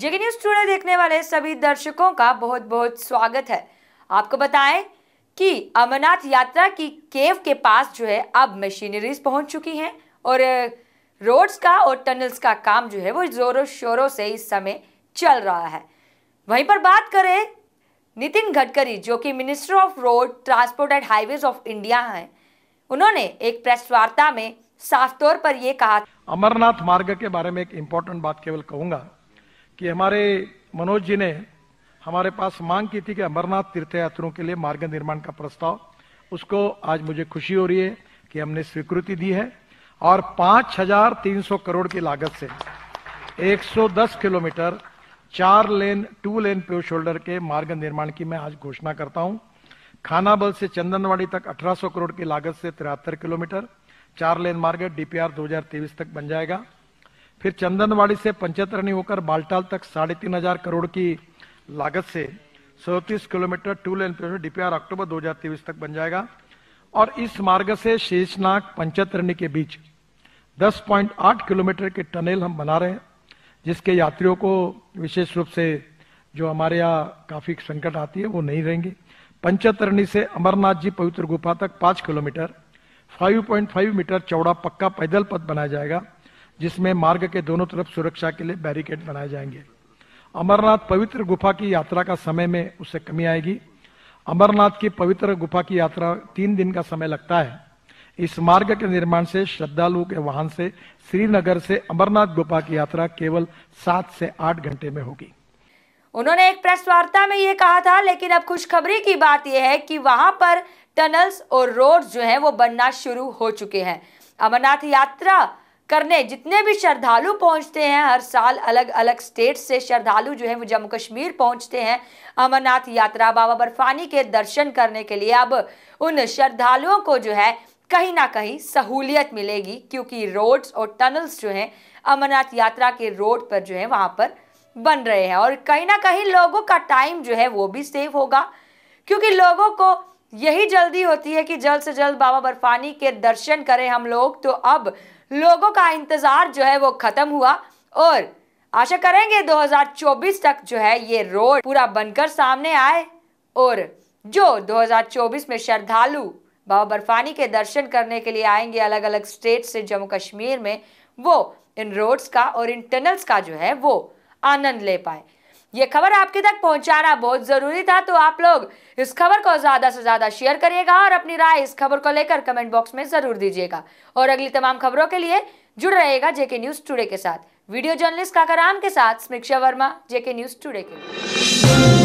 जेके news today देखने वाले सभी दर्शकों का बहुत बहुत स्वागत है आपको बताएं कि अमरनाथ यात्रा की केव के पास जो है अब मशीनरीज पहुंच चुकी हैं और रोड्स का और टनल्स का काम जो है वो जोरों शोरों से इस समय चल रहा है वहीं पर बात करें नितिन गडकरी जो कि minister of road transport and highways of India हैं उन्होंने एक प्रेस वार्ता में साफ तौर पर यह कहा अमरनाथ मार्ग के बारे में एक इम्पोर्टेंट बात केवल कहूंगा कि हमारे मनोज जी ने हमारे पास मांग की थी कि अमरनाथ तीर्थयात्रों के लिए मार्ग निर्माण का प्रस्ताव उसको आज मुझे खुशी हो रही है कि हमने स्वीकृति दी है और 5,300 करोड़ की लागत से 110 किलोमीटर चार लेन टू लेन प्यो शोल्डर के मार्ग निर्माण की मैं आज घोषणा करता हूं खानाबल से चंदनवाड़ी तक 1800 करोड़ की लागत से तिहत्तर किलोमीटर चार लेन मार्ग डीपीआर 2023 तक बन जाएगा फिर चंदनवाड़ी से पंचतरणी होकर बालटाल तक साढ़े तीन हजार करोड़ की लागत से सौतीस kilometre two lane project DPR अक्टूबर दो तक बन जाएगा और इस मार्ग से शेषनाग पंचतरणी के बीच 10.8 किलोमीटर के टनल हम बना रहे हैं जिसके यात्रियों को विशेष रूप से जो हमारे यहाँ काफी संकट आती है वो नहीं रहेंगे पंचतरणी से अमरनाथ जी पवित्र गुफा तक 5 किलोमीटर 5.5 मीटर चौड़ा पक्का पैदल पथ बनाया जाएगा जिसमें मार्ग के दोनों तरफ सुरक्षा के लिए बैरिकेड बनाए जाएंगे अमरनाथ पवित्र गुफा की यात्रा का समय में उससे कमी आएगी अमरनाथ की पवित्र गुफा की यात्रा तीन दिन का समय लगता है इस मार्ग के निर्माण से श्रद्धालुओं के वाहन से श्रीनगर से अमरनाथ गुफा की यात्रा केवल सात से आठ घंटे में होगी उन्होंने एक प्रेस वार्ता में ये कहा था लेकिन अब खुशखबरी की बात यह है कि वहां पर टनल्स और रोड जो हैं वो बनना शुरू हो चुके हैं अमरनाथ यात्रा करने जितने भी श्रद्धालु पहुंचते हैं हर साल अलग अलग स्टेट से श्रद्धालु जो है वो जम्मू कश्मीर पहुंचते हैं अमरनाथ यात्रा बाबा बर्फानी के दर्शन करने के लिए अब उन श्रद्धालुओं को जो है कहीं ना कहीं सहूलियत मिलेगी क्योंकि रोड्स और टनल्स जो हैं अमरनाथ यात्रा के रोड पर जो है वहाँ पर बन रहे हैं और कहीं ना कहीं लोगों का टाइम जो है वो भी सेव होगा क्योंकि लोगों को यही जल्दी होती है कि जल्द से जल्द बाबा बर्फानी के दर्शन करें हम लोग तो अब लोगों का इंतज़ार जो है वो ख़त्म हुआ और आशा करेंगे 2024 तक जो है ये रोड पूरा बनकर सामने आए और जो 2024 में श्रद्धालु बाबा बर्फानी के दर्शन करने के लिए आएंगे अलग अलग स्टेट से जम्मू कश्मीर में वो इन रोड्स का और इन टनल्स का जो है वो आनंद ले पाए ये खबर आपके तक पहुंचाना बहुत ज़रूरी था तो आप लोग इस खबर को ज़्यादा से ज़्यादा शेयर करिएगा और अपनी राय इस खबर को लेकर कमेंट बॉक्स में ज़रूर दीजिएगा और अगली तमाम खबरों के लिए जुड़ रहेगा जेके न्यूज़ टुडे के साथ वीडियो जर्नलिस्ट काकाराम के साथ समीक्षा वर्मा जेके न्यूज़ टुडे के लिए